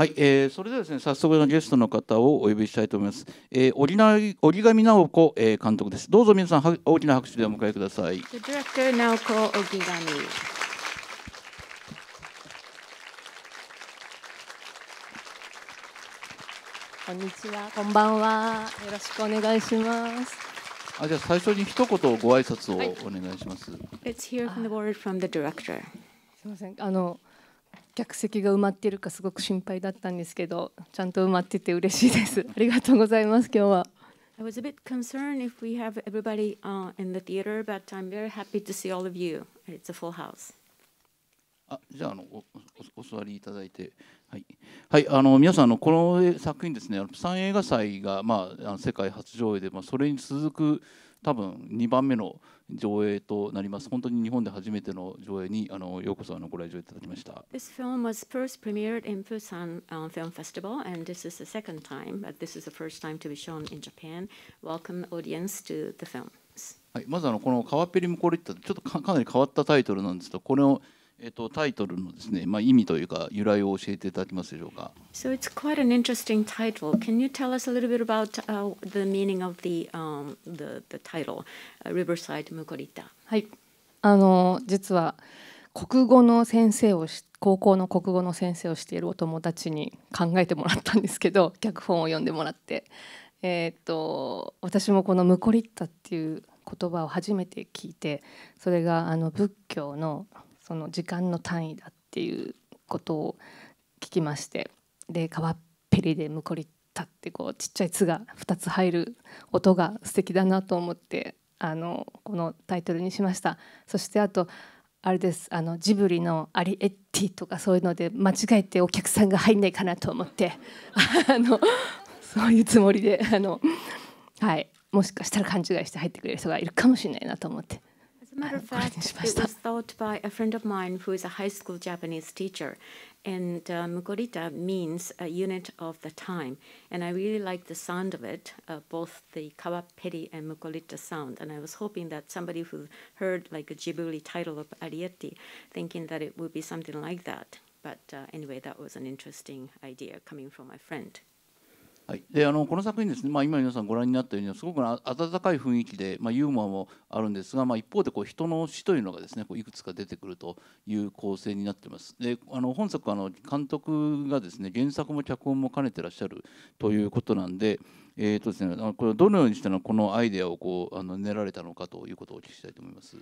はい、えー、それではですね早速のゲストの方をお呼びしたいと思います。えー、折な折り紙直子、えー、監督です。どうぞ皆さんは大きな拍手でお迎えください。こんにちは、こんばんは。よろしくお願いします。あ、じゃあ最初に一言ご挨拶をお願いします。Let's hear from the word from the director. すみません、あの。客席が埋まっているかすごく心配だったんですけど、ちゃんと埋まってて嬉しいです。ありがとうございます。今日は。I was a bit concerned if we have everybody in the theater, but I'm very happy to see all of you. It's a full house. あじゃああのおおお座りいただいて、はい、はい、あの皆さんのこの作品ですね、プサン映画祭がまあ世界初上映で、まあそれに続く。多分2番目の上映となります。本当に日本で初めての上映にあのようこそあのご来場いただきました。This film was first premiered in Busan、uh, Film Festival, and this is the second time, but this is the first time to be shown in Japan. Welcome audience to the films. はい、まずあのこの「川っぺり向こうリッタ」ちょっとかかなり変わったタイトルなんですけどこれを「えっと、タイトルのですね、まあ、意味というか由来を教えていただけますでしょうか。So it's quite an interesting title. Can you tell us a little bit about、uh, the meaning of the,、um, the, the title, Riverside Mukorita? はい、あの実は国語の先生をし高校の国語の先生をしているお友達に考えてもらったんですけど 脚本を読んでもらって、えー、っと私もこの「ムコリッタ」っていう言葉を初めて聞いてそれがあの仏教の「その時間の単位だっていうことを聞きましてで川っぺりでむこり立ってこうちっちゃい「つ」が2つ入る音が素敵だなと思ってあのこのタイトルにしました。そしてあとあれですあのジブリのアリエッティとかそういうので間違えてお客さんが入んないかなと思ってあのそういうつもりであの、はい、もしかしたら勘違いして入ってくれる人がいるかもしれないなと思って As a matter of fact, it was thought by a friend of mine who is a high school Japanese teacher. And uh, means a unit of the time. And I really like the sound of it, uh, both the kawaperi and mugorita sound. And I was hoping that somebody who heard like a Jibuli title of Arietti, thinking that it would be something like that. But uh, anyway, that was an interesting idea coming from my friend. はい、であのこの作品ですね、まあ、今皆さんご覧になったようにすごく温かい雰囲気で、まあ、ユーモアもあるんですが、まあ、一方でこう人の死というのがですねこういくつか出てくるという構成になってます。であの本作はあの監督がですね原作も脚本も兼ねてらっしゃるということなんで。えーとですね、これどのようにしたらこのアイデアをこうあの練られたのかということをお聞きしたいと思います。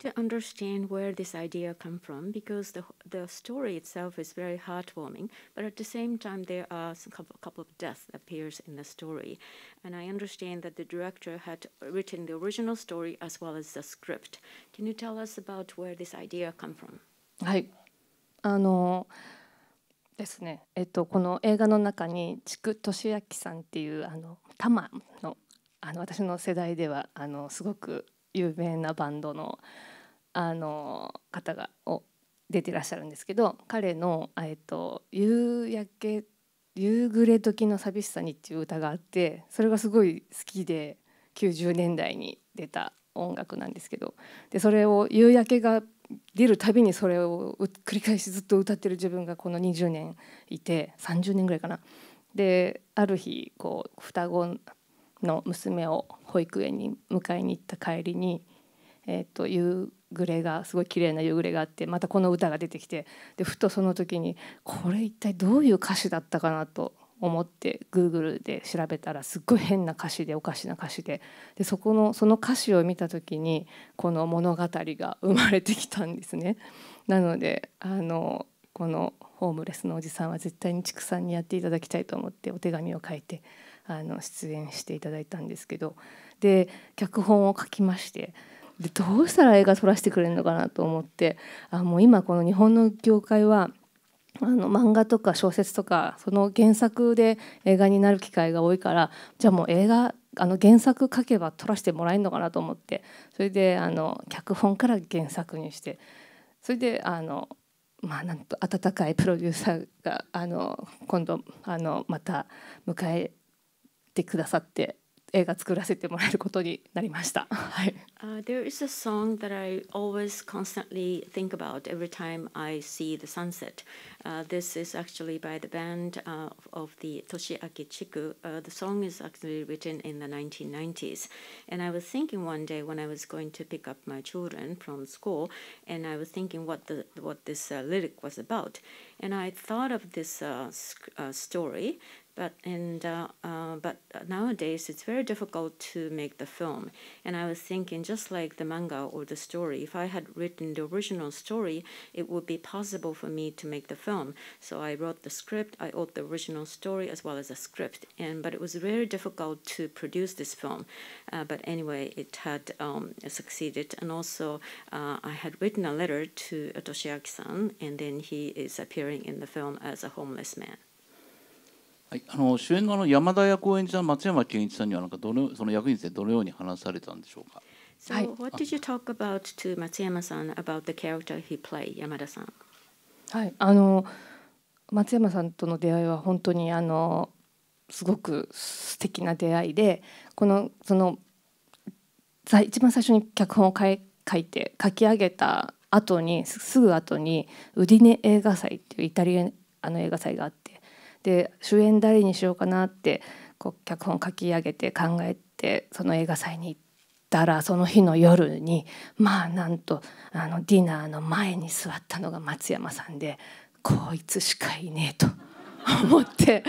to understand where this idea come from because the, the story itself is very heartwarming but at the same time there are a couple, couple of deaths appears in the story and i understand that the director had written the original story as well as the script can you tell us about where this idea come from はいあのですねえっとこの映画の中に筑俊明さんっていうあの多摩のあの私の世代ではあのすごく有名なバンドのあの方が出てらっしゃるんですけど彼の、えっと「夕焼け夕暮れ時の寂しさに」っていう歌があってそれがすごい好きで90年代に出た音楽なんですけどでそれを夕焼けが出るたびにそれを繰り返しずっと歌ってる自分がこの20年いて30年ぐらいかな。である日こう双子の娘を保育園に迎えに行った帰りに、えーと、夕暮れがすごい綺麗な夕暮れがあってまたこの歌が出てきてでふとその時にこれ一体どういう歌詞だったかなと思ってグーグルで調べたらすっごい変な歌詞でおかしな歌詞ででそこのその歌詞を見た時にこの物語が生まれてきたんですね。なのであのこのホームレスのおじさんは絶対に畜産にやっていただきたいと思ってお手紙を書いてあの出演していただいたんですけどで脚本を書きましてでどうしたら映画撮らせてくれるのかなと思ってあもう今この日本の業界はあの漫画とか小説とかその原作で映画になる機会が多いからじゃあもう映画あの原作書けば撮らせてもらえるのかなと思ってそれであの脚本から原作にしてそれであのまあ、なんと温かいプロデューサーがあの今度あのまた迎えてくださって映画作らせてもらえることになりました。はい。Uh, there is a song that I always constantly think about every time I see the sunset. Uh, this is actually by the band uh, of the Toshiaki Chiku. Uh, the song is actually written in the 1990s. And I was thinking one day when I was going to pick up my children from school, and I was thinking what the what this uh, lyric was about. And I thought of this uh, uh, story, but and uh, uh, but nowadays it's very difficult to make the film. And I was thinking, just like the manga or the story, if I had written the original story, it would be possible for me to make the film. So I wrote the script. I wrote the original story as well as the script. And but it was very difficult to produce this film. Uh, but anyway, it had um, succeeded. And also, I had written a letter to Toshiaki-san, and then he is appearing appearing in the film as a homeless man. はい、あの主演側の山田役を演じた松山ケンイチさんにはなんかどのその役についてどのように話されたんでしょうか。So、はい、what did you talk about to 松山さん about the character he played 山田さん。はい、あの松山さんとの出会いは本当にあのすごく素敵な出会いで、このその一番最初に脚本を書い書いて書き上げた後にすぐ後にウディネ映画祭っていうイタリアあの映画祭があってで主演誰にしようかなってこう脚本書き上げて考えてその映画祭に行ったらその日の夜にまあなんとあのディナーの前に座ったのが松山さんでこいつしかいねえと思って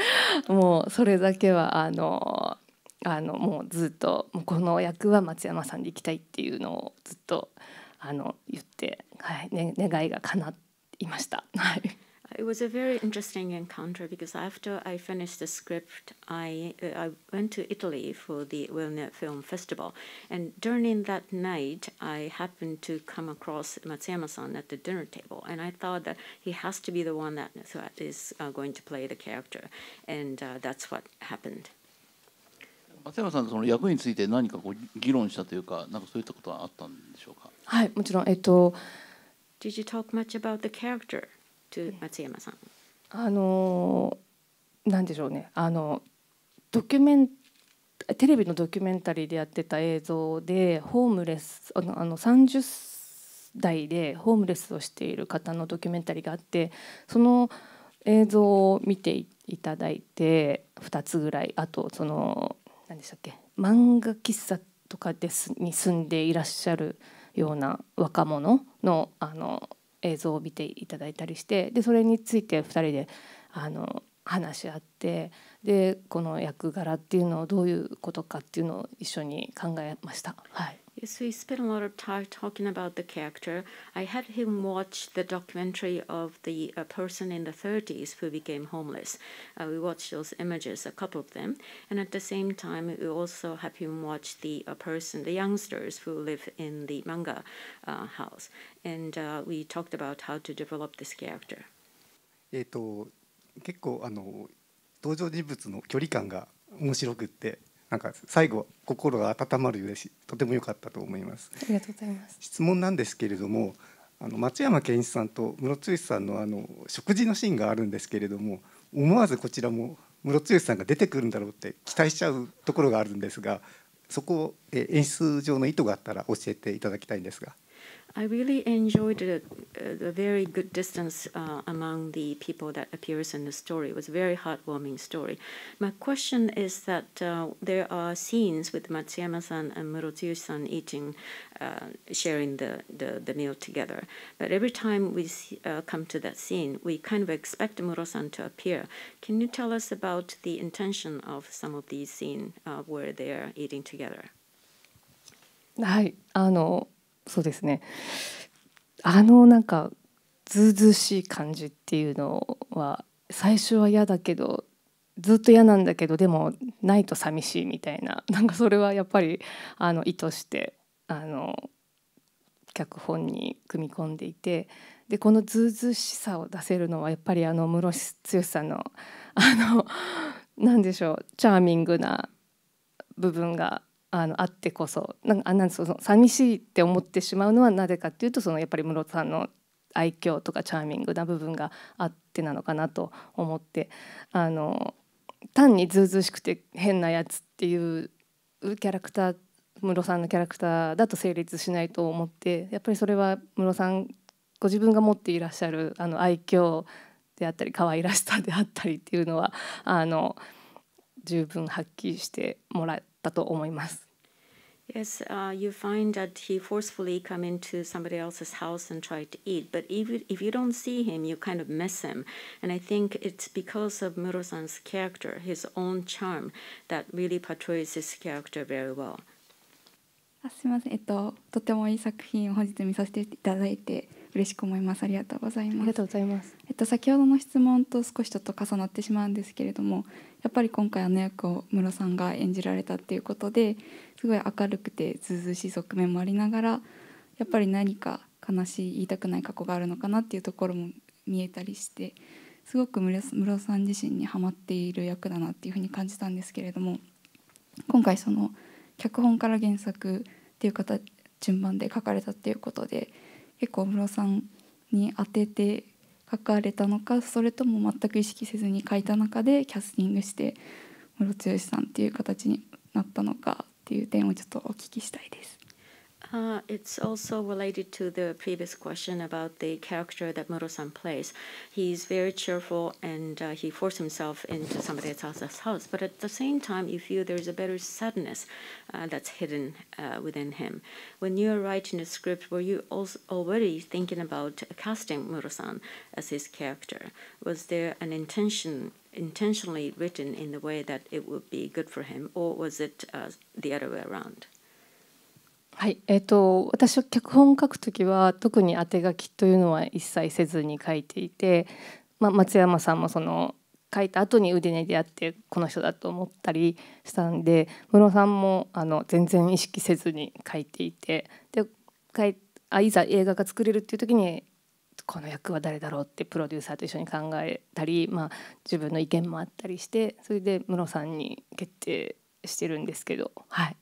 もうそれだけはあのあのもうずっとこの役は松山さんでいきたいっていうのをずっとあの言って、はいね、願いが叶いました。はい It was a very interesting encounter because after I finished the script, I uh, I went to Italy for the Wilnet Film Festival, and during that night, I happened to come across Matsuyama-san at the dinner table, and I thought that he has to be the one that is uh, going to play the character, and uh, that's what happened. 松山さんその役について何かこう議論したというか、なんかそういったことはあったんでしょうか。はい、もちろん、えっと。Did you talk much about the character to 松山さんあの、なんでしょうね、あの、ドキュメンテレビのドキュメンタリーでやってた映像でホームレスあのあの30代でホームレスをしている方のドキュメンタリーがあってその映像を見ていただいて2つぐらいあとその何でしたっけ漫画喫茶とかですに住んでいらっしゃるような若者のあの映像を見ていただいたりしてでそれについて2人であの話し合ってでこの役柄っていうのをどういうことかっていうのを一緒に考えました。はい Yes, we spent a lot of time talking about the character. I had him watch the documentary of the uh, person in the 30s who became homeless. Uh, we watched those images, a couple of them. And at the same time, we also have him watch the uh, person, the youngsters who live in the manga uh, house. And uh, we talked about how to develop this character. えっと、結構あの登場人物の距離感が面白くってなんか最後心が温まるようしとても良かったと思います。ありがとうございます。質問なんですけれども、あの松山健一さんと室剛さんのあの食事のシーンがあるんですけれども、思わずこちらも室剛さんが出てくるんだろうって期待しちゃうところがあるんですが、そこを演出上の意図があったら教えていただきたいんですが。I really enjoyed the, uh, the very good distance uh, among the people that appears in the story. It was a very heartwarming story. My question is that uh, there are scenes with Matsuyama-san and Murotsuyu-san eating, uh, sharing the, the, the, meal together. But every time we see, uh, come to that scene, we kind of expect Muro-san to appear. Can you tell us about the intention of some of these scenes uh, where they're eating together? はい、あのそうですねあのなんかずうずうしい感じっていうのは最初は嫌だけどずっと嫌なんだけどでもないと寂しいみたいな なんかそれはやっぱりあの意図してあの脚本に組み込んでいてでこのずうずうしさを出せるのはやっぱりあの室伏剛さんの あの何でしょうチャーミングな部分があのあってこそなんかあなんそ寂しいって思ってしまうのはなぜかっていうとそのやっぱり室さんの愛嬌とかチャーミングな部分があってなのかなと思ってあの単にずうずうしくて変なやつっていうキャラクター室さんのキャラクターだと成立しないと思ってやっぱりそれは室さんご自分が持っていらっしゃるあの愛嬌であったり可愛らしさであったりっていうのはあの十分発揮してもらて。Yes, uh, you find that he forcefully come into somebody else's house and try to eat. But if you, if you don't see him, you kind of miss him. And I think it's because of Muro-san's character, his own charm, that really portrays his character very well. あすみません、えっと、とてもいい作品を本日見させていただいて。Ah, 嬉しく思いますありがとうございますありがとうございますえっと先ほどの質問と少しちょっと重なってしまうんですけれどもやっぱり今回あの役をムロさんが演じられたっていうことですごい明るくてずうずうしい側面もありながらやっぱり何か悲しい言いたくない過去があるのかなっていうところも見えたりしてすごく室さん自身にはまっている役だなっていうふうに感じたんですけれども今回その脚本から原作っていう方順番で書かれたっていうことで結構室さんに当てて書かれたのかそれとも全く意識せずに書いた中でキャスティングして室剛さんっていう形になったのかっていう点をちょっとお聞きしたいです。Uh, it's also related to the previous question about the character that Muro-san plays. He's very cheerful and uh, he forced himself into somebody else's house. But at the same time, you feel there's a better sadness uh, that's hidden uh, within him. When you were writing the script, were you also already thinking about casting Muro-san as his character? Was there an intention intentionally written in the way that it would be good for him, or was it uh, the other way around? はい、えーと、私は脚本を書く時は特に当て書きというのは一切せずに書いていて、まあ、松山さんもその書いた後に腕に出会ってこの人だと思ったりしたんで室さんもあの全然意識せずに書いていてでかいあいざ映画が作れるっていう時にこの役は誰だろうってプロデューサーと一緒に考えたり、まあ、自分の意見もあったりしてそれで室さんに決定してるんですけどはい。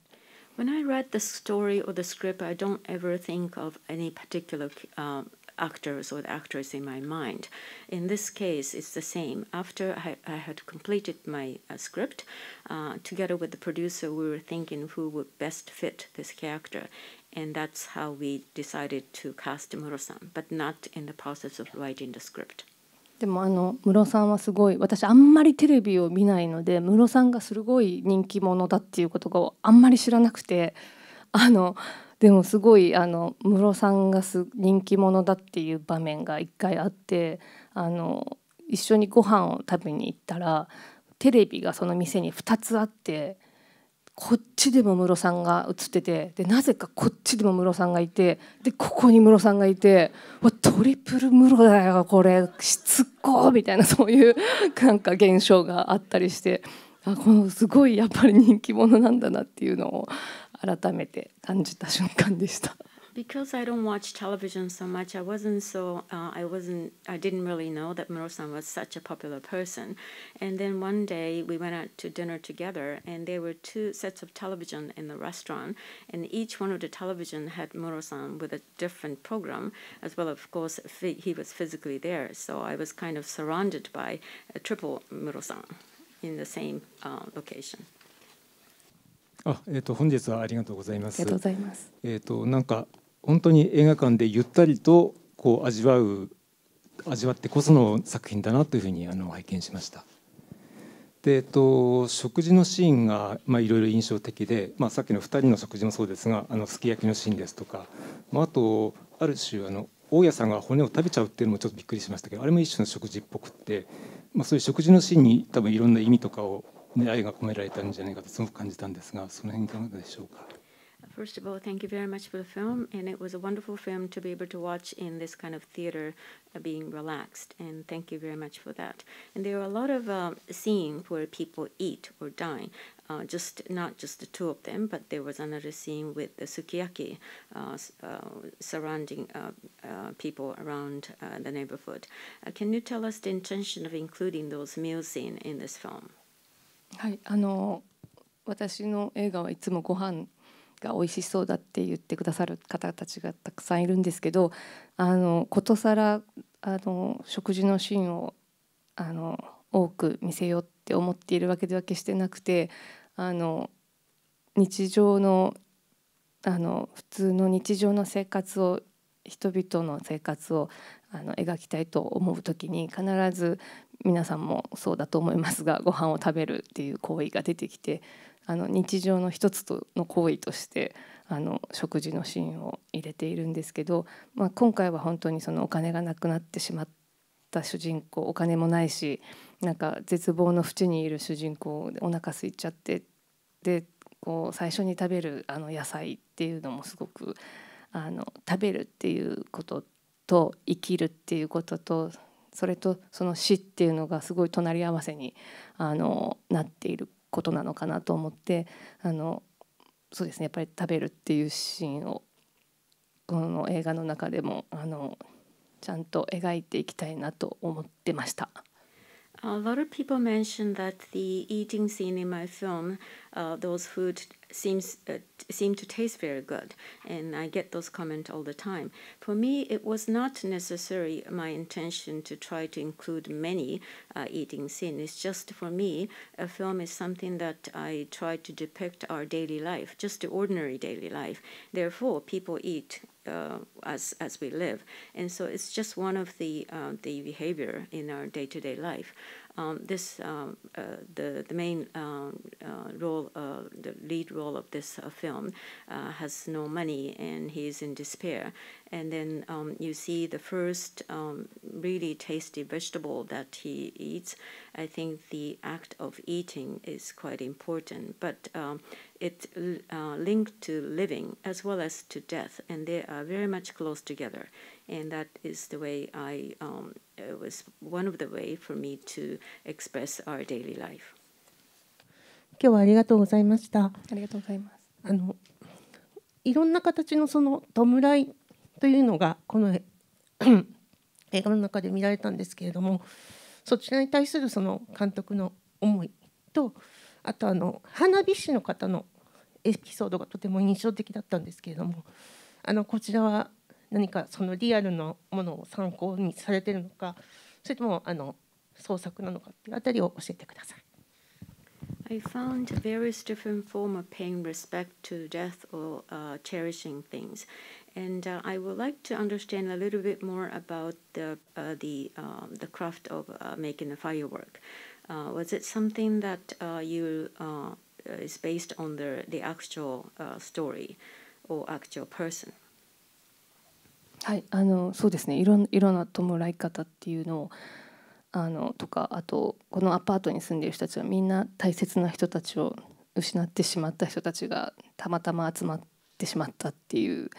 When I read the story or the script, I don't ever think of any particular um, actors or actress in my mind. In this case, it's the same. After I, I had completed my uh, script, uh, together with the producer, we were thinking who would best fit this character, and that's how we decided to cast Muro-san, but not in the process of writing the script. でもあのムロさんはすごい私あんまりテレビを見ないのでムロさんがすごい人気者だっていうことがあんまり知らなくてあのでもすごいあのムロさんがす人気者だっていう場面が一回あってあの一緒にご飯を食べに行ったらテレビがその店に2つあってこっちでも室さんが映っててでなぜかこっちでもムロさんがいてでここにムロさんがいてトリプルムロだよこれしつこみたいなそういうなんか現象があったりしてあこのすごいやっぱり人気者なんだなっていうのを改めて感じた瞬間でした。because I don't watch television so much, I wasn't so uh, I wasn't I didn't really know that Muro-san was such a popular person. And then one day we went out to dinner together, and there were two sets of television in the restaurant, and each one of the television had Muro-san with a different program, as well of course he was physically there, so I was kind of surrounded by a triple Muro-san in the same uh, location. あ、えっ、ー、と本日はありがとうございます。ありがとうございます。えっ、となんか ah, 本当に映画館でゆったりとこう味わう味わってこその作品だなというふうにあの拝見しました。でえっと、食事のシーンが、まあ、いろいろ印象的で、まあ、さっきの2人の食事もそうですがあのすき焼きのシーンですとか、まあ、あとある種あの大家さんが骨を食べちゃうっていうのもちょっとびっくりしましたけどあれも一種の食事っぽくって、まあ、そういう食事のシーンに多分いろんな意味とかを、ね、愛が込められたんじゃないかとすごく感じたんですがその辺いかがでしょうか。First of all, thank you very much for the film, and it was a wonderful film to be able to watch in this kind of theater, uh, being relaxed. And thank you very much for that. And there are a lot of uh, scenes where people eat or dine, uh, just not just the two of them, but there was another scene with the sukiyaki uh, uh, surrounding uh, people around the neighborhood. can you tell us the intention of including those meal scene in this film? はい、あの私の映画はいつもご飯が美味しそうだって言ってくださる方たちがたくさんいるんですけどあのことさらあの食事のシーンをあの多く見せようって思っているわけでは決してなくてあの日常のあの普通の日常の生活を人々の生活をあの描きたいと思う時に必ず皆さんもそうだと思いますがご飯を食べるっていう行為が出てきてあの日常の一つとの行為としてあの食事のシーンを入れているんですけど、まあ、今回は本当にそのお金がなくなってしまった主人公お金もないしなんか絶望の淵にいる主人公でお腹空いちゃってでこう最初に食べるあの野菜っていうのもすごくあの食べるっていうことと生きるっていうこととそれとその死っていうのがすごい隣り合わせにあのなっていることなのかなと思ってあのそうですねやっぱり食べるっていうシーンをこの映画の中でもあのちゃんと描いていきたいなと思ってました。A lot of people mention that the eating scene in my film, uh, those food seems uh, seem to taste very good, and I get those comments all the time. For me, it was not necessary my intention to try to include many uh, eating scenes. It's just for me, a film is something that I try to depict our daily life, just the ordinary daily life. Therefore, people eat uh, as as we live. And so it's just one of the uh, the behavior in our day to day life. Um, this um, uh, the the main um, uh, role uh, the lead role of this uh, film has no money and he's in despair and then um, you see the first um, really tasty vegetable that he eats. I think the act of eating is quite important, but um, uh, linked to living as well as to death, and they are very much close together. And that is the way I um, it was one of the way for me to express our daily life. 今日はありがとうございました。ありがとうございます。あのいろんな形のその弔いというのがこの 映画の中で見られたんですけれどもそちらに対するその監督の思いとあとあの花火師の方のエピソードがとても印象的だったんですけれどもあのこちらは何かそのリアルなものを参考にされてるのかそれともあの創作なのかっていうあたりを教えてください。I found various different form of p a i n respect to death or uh, cherishing things, and uh, I would like to understand a little bit more about the uh, the um, the craft of uh, making a firework. was it something that you is based on the the actual story or actual person? はい、あのそうですね。いろんいろんな弔い方っていうのをあのとかあとこのアパートに住んでいる人たちはみんな大切な人たちを失ってしまった人たちがたまたま集まってしまったっていう。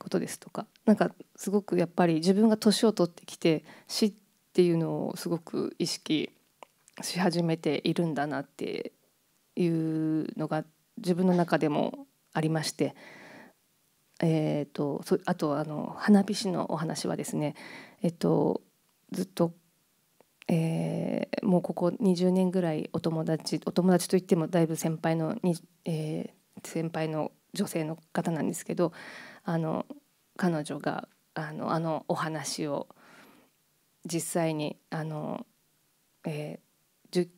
ことですとかなんかすごくやっぱり自分が年を取ってきて死っていうのをすごく意識し始めているんだなっていうのが自分の中でもありまして、えーと、あとあの花火師のお話はですね、えっと、ずっと、えー、もうここ20年ぐらいお友達お友達といってもだいぶ先輩のに、えー、先輩の女性の方なんですけどあの彼女があのあのお話を実際にあの、えー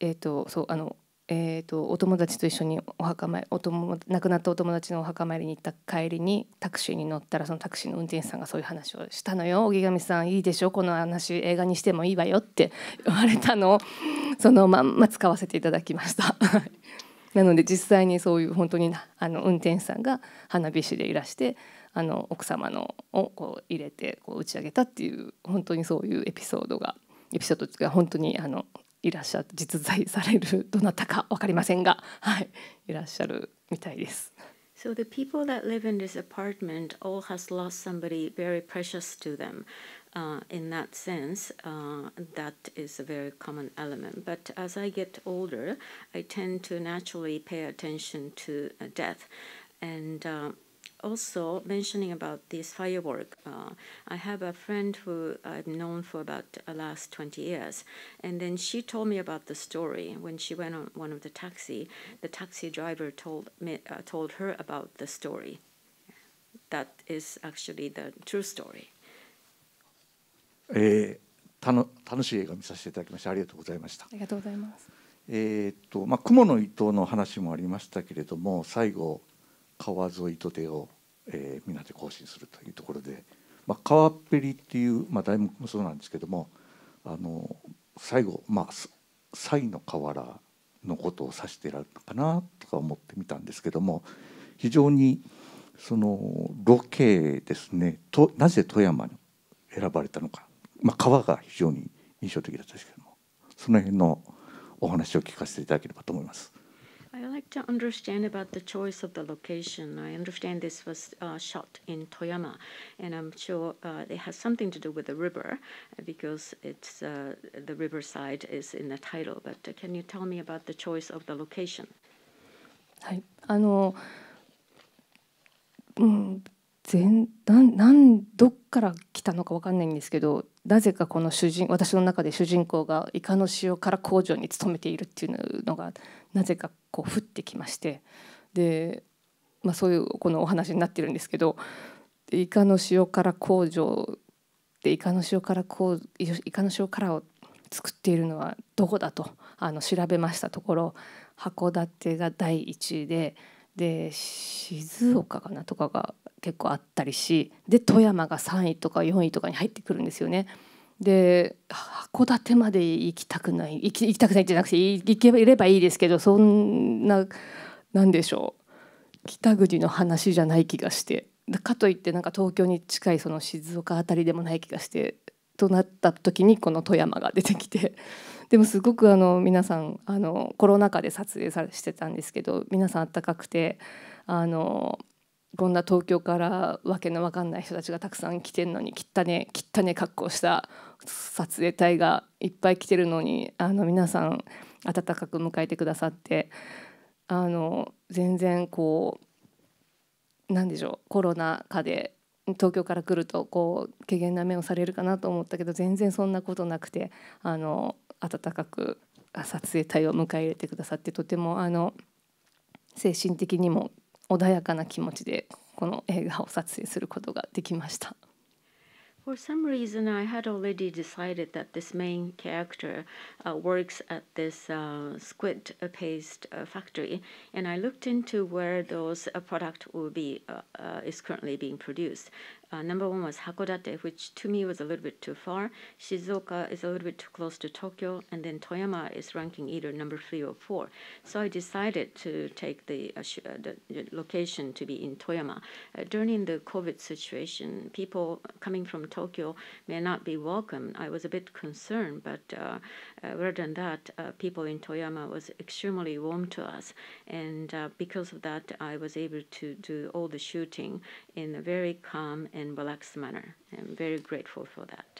えーとそうあのえーとお友達と一緒にお墓参りお友亡くなったお友達のお墓参りに行った帰りにタクシーに乗ったらそのタクシーの運転手さんがそういう話をしたのよ「荻上さんいいでしょこの話映画にしてもいいわよ」って言われたのをそのまんま使わせていただきました。なので実際にそういう本当にあの運転手さんが花火師でいらしてあの奥様のをこう入れてこう打ち上げたっていう本当にそういうエピソードがエピソードが本当にあのいらっしゃ実在されるどなたか分かりませんが、はい、いらっしゃるみたいです。So the people that live in this apartment all has lost somebody very precious to them. Uh, in that sense, uh, that is a very common element. But as I get older, I tend to naturally pay attention to uh, death. And uh, also mentioning about this firework, uh, I have a friend who I've known for about the uh, last 20 years. And then she told me about the story when she went on one of the taxi. The taxi driver told, me, told her about the story. That is actually the true story. えー、たの楽しい映画見させていただきましてありがとうございました。ありがとうございます。えっとまあ雲の糸の話もありましたけれども最後川沿いと手を、えー、みんなで行進するというところで、まあ、川っぺりっていう、まあ、題目もそうなんですけどもあの最後まあサの河原のことを指してるのかなとか思ってみたんですけども非常にそのロケですねとなぜ富山に選ばれたのかまあ、川が非常に印象的だったですけどもその辺のお話を聞かせていただければと思います。I like to understand about the choice of the location. I understand this was uh, shot in Toyama, and I'm sure uh, it has something to do with the river because it's uh, the riverside is in the title. But can you tell me about the choice of the location? はい、あの、うん、全なんなんどっから来たのかわかんないんですけど、なぜかこの主人私の中で主人公がイカの塩辛工場に勤めているっていうのがなぜかこう降ってきましてで、まあ、そういうこのお話になってるんですけどイカの塩辛工場でイカの塩辛工イカの塩辛を作っているのはどこだとあの調べましたところ函館が第1位でで静岡かなとかが結構あったりしで富山が3位とか4位とかに入ってくるんですよね。で函館まで行きたくない行き行きたくないじゃなくて行けばいればいいですけどそんな何でしょう北国の話じゃない気がしてかといってなんか東京に近いその静岡辺りでもない気がしてとなった時にこの富山が出てきてでもすごくあの皆さんあのコロナ禍で撮影さしてたんですけど皆さんあったかくてあのこんな東京からわけのわかんない人たちがたくさん来てるのにきったねきったね格好した撮影隊がいっぱい来てるのにあの皆さん温かく迎えてくださってあの全然こう何でしょうコロナ禍で東京から来るとこう怪げな目をされるかなと思ったけど全然そんなことなくてあの温かく撮影隊を迎え入れてくださってとてもあの精神的にも穏やかな気持ちでこの映画を撮影することができました。For some reason, I had already decided that this main character uh, works at this uh, squid paste uh, factory, and I looked into where those uh, product will be uh, uh, is currently being produced. number one was Hakodate, which to me was a little bit too far. Shizuoka is a little bit too close to Tokyo, and then Toyama is ranking either number three or four. So I decided to take the, the location to be in Toyama. during the COVID situation, people coming from Tokyo may not be welcome. I was a bit concerned, but uh, uh rather than that, uh, people in Toyama was extremely warm to us, and uh, because of that, I was able to do all the shooting in a very calm and relaxed manner. I'm very grateful for that.